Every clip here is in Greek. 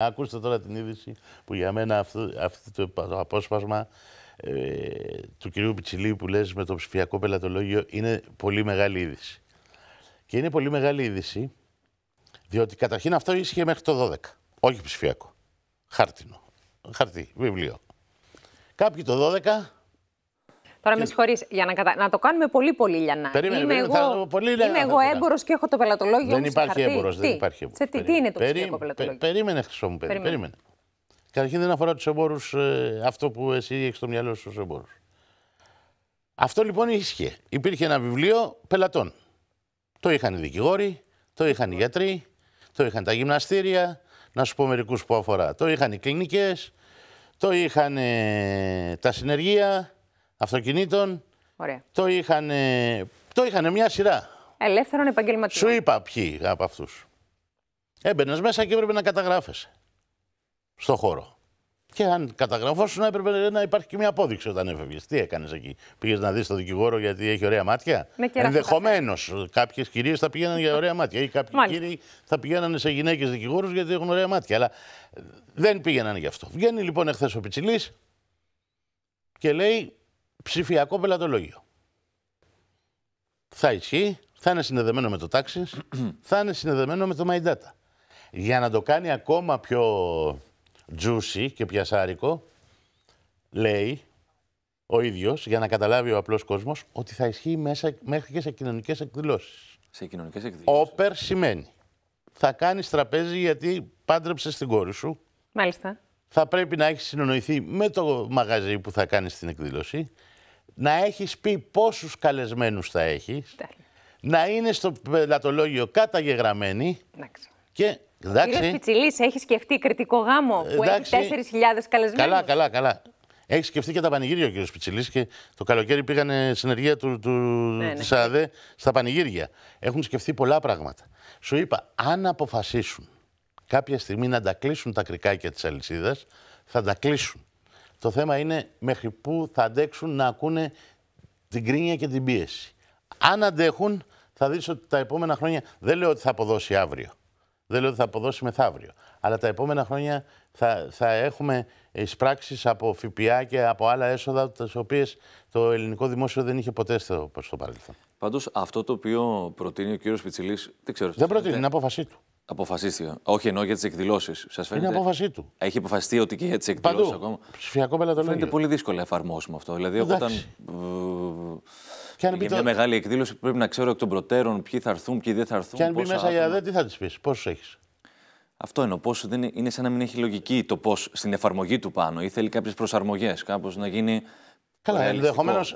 Ακούστε τώρα την είδηση που για μένα αυτό, αυτό το απόσπασμα ε, του κυρίου Πιτσιλίου που λες με το ψηφιακό πελατολόγιο είναι πολύ μεγάλη είδηση. Και είναι πολύ μεγάλη είδηση διότι καταρχήν αυτό ίσχυε μέχρι το 12. Όχι ψηφιακό. Χάρτινο. Χαρτί, βιβλίο. Κάποιοι το 12 Τώρα και... με συγχωρείς, για να, κατα... να το κάνουμε πολύ πολύ λιανά. Περίμενε, είμαι εγώ, πολύ λιανά είμαι εγώ έμπορος και έχω το πελατολόγιο. Δεν υπάρχει έμπορος. Δεν υπάρχει Τι, τι είναι το πελατολόγιο. Περίμενε, χρυσό μου. Περίμενε. Καταρχήν δεν αφορά τους εμπόρους ε, αυτό που εσύ έχεις στο μυαλό σου ως εμπόρου. Αυτό λοιπόν ίσχυε. Υπήρχε ένα βιβλίο πελατών. Το είχαν οι δικηγόροι, το είχαν οι γιατροί, το είχαν τα γυμναστήρια, να σου πω μερικούς που αφορά. Το είχαν οι κλινικές, το είχαν ε, τα συνεργεία, αυτοκινήτων. Ωραία. Το είχαν, το είχαν μια σειρά. Ελεύθερων επαγγελματιών. Σου είπα ποιοι από αυτούς. Έμπαινες μέσα και έπρεπε να καταγράφεσαι στο χώρο. Και αν καταγραφώσουν, έπρεπε να υπάρχει και μια απόδειξη όταν έφευγες. Τι έκανες εκεί, Πήγες να δεις τον δικηγόρο γιατί έχει ωραία μάτια. Ενδεχομένως κάποιες κυρίες θα πήγαιναν για ωραία μάτια ή κάποιοι Μάλιστα. κύριοι θα πηγαίνανε σε γυναίκες δικηγόρους γιατί έχουν ωραία μάτια. Αλλά δεν πήγαιναν γι' αυτό. Βγαίνει λοιπόν εχθές ο Πιτσιλής και λέει: ψηφιακό πελατολόγιο. Θα ισχύει, θα είναι συνδεδεμένο με το τάξη, θα είναι συνδεδεμένο με το My Data. Για να το κάνει ακόμα πιο juicy και πιασάρικο, λέει ο ίδιος, για να καταλάβει ο απλός κόσμος, ότι θα ισχύει μέσα, μέχρι και σε κοινωνικές εκδηλώσεις. Σε κοινωνικές εκδηλώσεις. Όπερ σημαίνει. Θα κάνεις τραπέζι γιατί πάντρεψες την κόρη σου. Μάλιστα. Θα πρέπει να έχεις συνονοηθεί με το μαγαζί που θα κάνεις την εκδήλωση να έχεις πει πόσους καλεσμένους θα έχεις, Τέλει. να είναι στο πελατολόγιο καταγεγραμμένοι και... Κύριε Πιτσιλής, έχεις σκεφτεί κριτικό γάμο ε, που έχει 4.000 καλεσμένους. Καλά, καλά, καλά. Έχεις σκεφτεί και τα πανηγύρια ο κύριος Πιτσιλής και το καλοκαίρι πήγανε συνεργεία του, του ναι, ναι. στα πανηγύρια. Έχουν σκεφτεί πολλά πράγματα. Σου είπα, αν αποφασίσουν κάποια στιγμή να τα κλείσουν τα κρικάκια της αλυσίδας, θα τα κλείσουν. Το θέμα είναι μέχρι πού θα αντέξουν να ακούνε την κρίνια και την πίεση. Αν αντέχουν, θα δεις ότι τα επόμενα χρόνια, δεν λέω ότι θα αποδώσει αύριο, δεν λέω ότι θα αποδώσει μεθαύριο, αλλά τα επόμενα χρόνια θα, θα έχουμε εισπράξεις από ΦΠΑ και από άλλα έσοδα, τις οποίες το ελληνικό δημόσιο δεν είχε ποτέ στο, παρελθόν. Πάντως, αυτό το οποίο προτείνει ο κύριος Πιτσιλής, δεν ξέρω... Δεν προτείνει, είναι απόφασή του. Αποφασίστηκε. Όχι εννοώ για τις εκδηλώσεις. Σας φαίνεται. Είναι απόφασή του. Έχει αποφασιστεί ότι και για τις εκδηλώσεις ακόμα. Ψηφιακό πελατολόγιο. Φαίνεται πολύ δύσκολο να εφαρμόσουμε αυτό. Δηλαδή, Εντάξει. όταν. Ε, και αν για μια μεγάλη εκδήλωση πρέπει να ξέρω εκ των προτέρων ποιοι θα έρθουν, ποιοι δεν θα έρθουν. Και αν μπει μέσα για δε, τι θα της πεις, πόσους έχεις. Αυτό εννοώ. Πόσο δεν είναι, είναι σαν να μην έχει λογική το πώς στην εφαρμογή του πάνω ή θέλει κάποιες προσαρμογές, κάπως να γίνει. Καλά,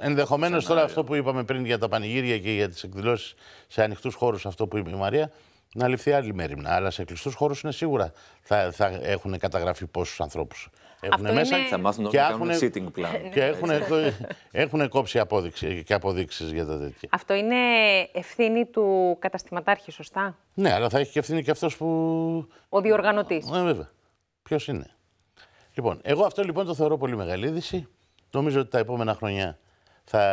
ενδεχομένω τώρα αυτό που είπαμε πριν για τα πανηγύρια και για τις εκδηλώσεις σε ανοιχτούς χώρους, αυτό που είπε η Μαρία, να ληφθεί άλλη μέρημνα. Αλλά σε κλειστούς χώρους είναι σίγουρα θα, θα έχουν καταγραφεί πόσους ανθρώπους έχουν Αυτό μέσα. Είναι... Θα μάθουν και έχουν, sitting plan. Και έχουν, έχουν κόψει απόδειξη, και αποδείξεις για τα τέτοια. Αυτό είναι ευθύνη του καταστηματάρχη, σωστά. Ναι, αλλά θα έχει και ευθύνη και αυτός που. Ο διοργανωτής. Ναι, ε, βέβαια. Ποιος είναι. Λοιπόν, εγώ αυτό λοιπόν το θεωρώ πολύ μεγάλη είδηση. Νομίζω ότι τα επόμενα χρόνια θα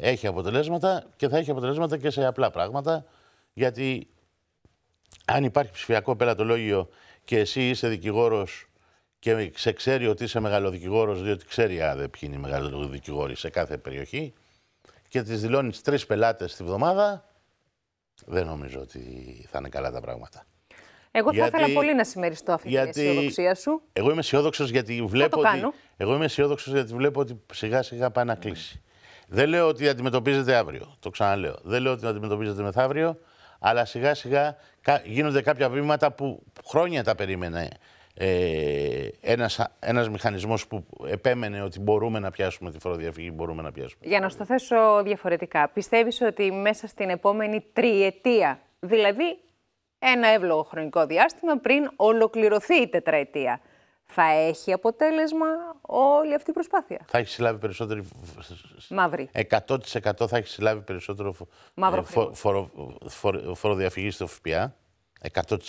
έχει αποτελέσματα και θα έχει αποτελέσματα και σε απλά πράγματα. Γιατί αν υπάρχει ψηφιακό πελατολόγιο και εσύ είσαι δικηγόρος και ξέρει ότι είσαι μεγαλοδικηγόρος, διότι ξέρει άδε ποιοι είναι οι μεγαλοδικηγόροι σε κάθε περιοχή, και τη δηλώνεις τρεις πελάτες τη βδομάδα, δεν νομίζω ότι θα είναι καλά τα πράγματα. Εγώ θα ήθελα πολύ να συμμεριστώ αυτή γιατί... την αισιοδοξία σου. Εγώ είμαι αισιόδοξος γιατί βλέπω. Ότι... είμαι αισιόδοξος γιατί βλέπω ότι σιγά σιγά πάει να κλείσει. Δεν λέω ότι αντιμετωπίζεται αύριο. Το ξαναλέω. Δεν λέω ότι αντιμετωπίζεται μεθαύριο αλλά σιγά σιγά γίνονται κάποια βήματα που χρόνια τα περίμενε ε, ένας, ένας μηχανισμός που επέμενε ότι μπορούμε να πιάσουμε τη φοροδιαφυγή, μπορούμε να πιάσουμε. Για να στο θέσω διαφορετικά, πιστεύεις ότι μέσα στην επόμενη τριετία, δηλαδή ένα εύλογο χρονικό διάστημα πριν ολοκληρωθεί η τετραετία, θα έχει αποτέλεσμα όλη αυτή η προσπάθεια. Θα έχει συλλάβει περισσότερο. Μαύρη. 100% θα έχει συλλάβει περισσότερο φο... Ε, φορο... Φορο... φοροδιαφυγή στο ΦΠΑ. 100%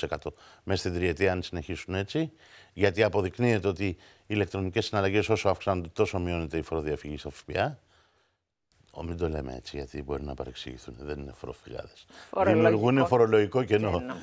μέσα στην τριετία, αν συνεχίσουν έτσι. Γιατί αποδεικνύεται ότι οι ηλεκτρονικές συναλλαγές όσο αυξάνονται, τόσο μειώνεται η φοροδιαφυγή στο ΦΠΑ. Ο, μην το λέμε έτσι, γιατί μπορεί να παρεξηγηθούν. Δεν είναι φοροφυλάδες. Δημιουργούν φορολογικό κενό.